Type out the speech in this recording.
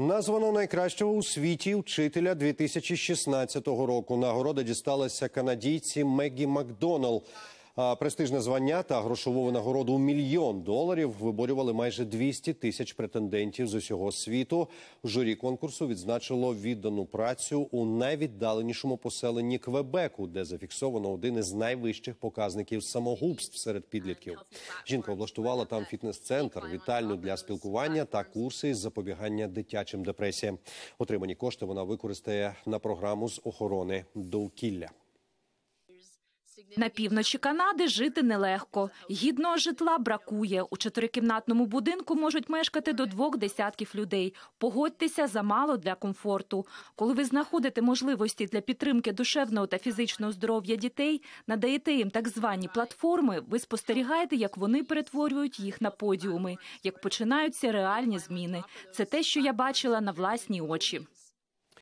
Названо найкращого у світі вчителя 2016 року. Нагорода дісталася канадійці Мегі Макдоналл. Престижне звання та грошову нагороду у мільйон доларів виборювали майже 200 тисяч претендентів з усього світу. Журі конкурсу відзначило віддану працю у найвіддаленішому поселенні Квебеку, де зафіксовано один із найвищих показників самогубств серед підлітків. Жінка облаштувала там фітнес-центр, вітальну для спілкування та курси з запобігання дитячим депресіям. Отримані кошти вона використає на програму з охорони довкілля. На півночі Канади жити нелегко. Гідного житла бракує. У чотирикімнатному будинку можуть мешкати до двох десятків людей. Погодьтеся замало для комфорту. Коли ви знаходите можливості для підтримки душевного та фізичного здоров'я дітей, надаєте їм так звані платформи. Ви спостерігаєте, як вони перетворюють їх на подіуми, як починаються реальні зміни. Це те, що я бачила на власні очі.